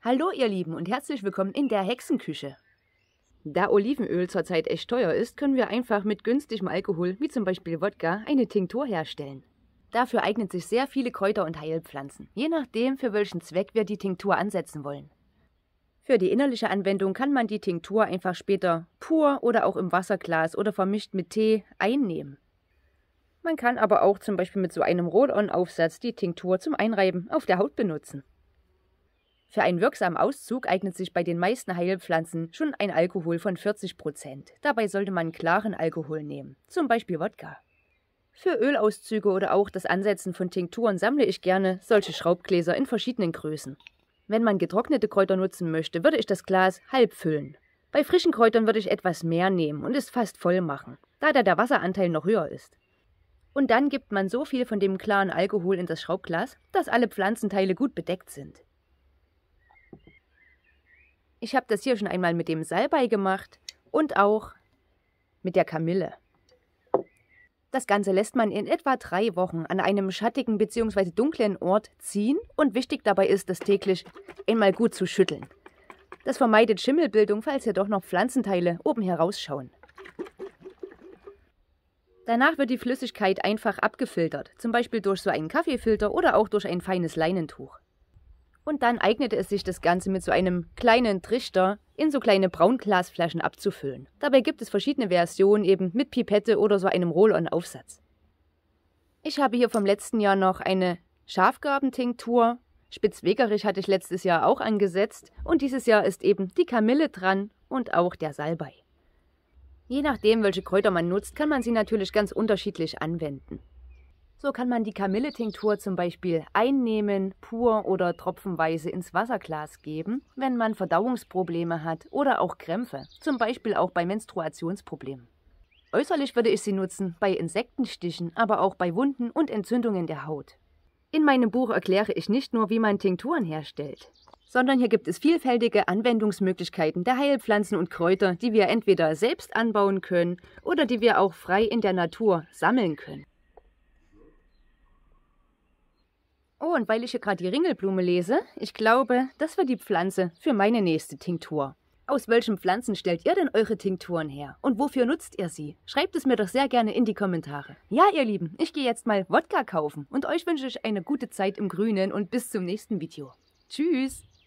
Hallo ihr Lieben und herzlich willkommen in der Hexenküche. Da Olivenöl zurzeit echt teuer ist, können wir einfach mit günstigem Alkohol, wie zum Beispiel Wodka, eine Tinktur herstellen. Dafür eignen sich sehr viele Kräuter und Heilpflanzen, je nachdem, für welchen Zweck wir die Tinktur ansetzen wollen. Für die innerliche Anwendung kann man die Tinktur einfach später pur oder auch im Wasserglas oder vermischt mit Tee einnehmen. Man kann aber auch zum Beispiel mit so einem Roll-on-Aufsatz die Tinktur zum Einreiben auf der Haut benutzen. Für einen wirksamen Auszug eignet sich bei den meisten Heilpflanzen schon ein Alkohol von 40 Prozent. Dabei sollte man klaren Alkohol nehmen, zum Beispiel Wodka. Für Ölauszüge oder auch das Ansetzen von Tinkturen sammle ich gerne solche Schraubgläser in verschiedenen Größen. Wenn man getrocknete Kräuter nutzen möchte, würde ich das Glas halb füllen. Bei frischen Kräutern würde ich etwas mehr nehmen und es fast voll machen, da da der Wasseranteil noch höher ist. Und dann gibt man so viel von dem klaren Alkohol in das Schraubglas, dass alle Pflanzenteile gut bedeckt sind. Ich habe das hier schon einmal mit dem Salbei gemacht und auch mit der Kamille. Das Ganze lässt man in etwa drei Wochen an einem schattigen bzw. dunklen Ort ziehen und wichtig dabei ist das täglich einmal gut zu schütteln. Das vermeidet Schimmelbildung, falls hier doch noch Pflanzenteile oben herausschauen. Danach wird die Flüssigkeit einfach abgefiltert, zum Beispiel durch so einen Kaffeefilter oder auch durch ein feines Leinentuch und dann eignete es sich, das Ganze mit so einem kleinen Trichter in so kleine Braunglasflaschen abzufüllen. Dabei gibt es verschiedene Versionen, eben mit Pipette oder so einem Roll-on-Aufsatz. Ich habe hier vom letzten Jahr noch eine Schafgarbentinktur. Spitzwegerich hatte ich letztes Jahr auch angesetzt und dieses Jahr ist eben die Kamille dran und auch der Salbei. Je nachdem, welche Kräuter man nutzt, kann man sie natürlich ganz unterschiedlich anwenden. So kann man die Kamille-Tinktur zum Beispiel einnehmen, pur oder tropfenweise ins Wasserglas geben, wenn man Verdauungsprobleme hat oder auch Krämpfe, zum Beispiel auch bei Menstruationsproblemen. Äußerlich würde ich sie nutzen bei Insektenstichen, aber auch bei Wunden und Entzündungen der Haut. In meinem Buch erkläre ich nicht nur, wie man Tinkturen herstellt, sondern hier gibt es vielfältige Anwendungsmöglichkeiten der Heilpflanzen und Kräuter, die wir entweder selbst anbauen können oder die wir auch frei in der Natur sammeln können. Oh, und weil ich hier gerade die Ringelblume lese, ich glaube, das wird die Pflanze für meine nächste Tinktur. Aus welchen Pflanzen stellt ihr denn eure Tinkturen her? Und wofür nutzt ihr sie? Schreibt es mir doch sehr gerne in die Kommentare. Ja, ihr Lieben, ich gehe jetzt mal Wodka kaufen und euch wünsche ich eine gute Zeit im Grünen und bis zum nächsten Video. Tschüss!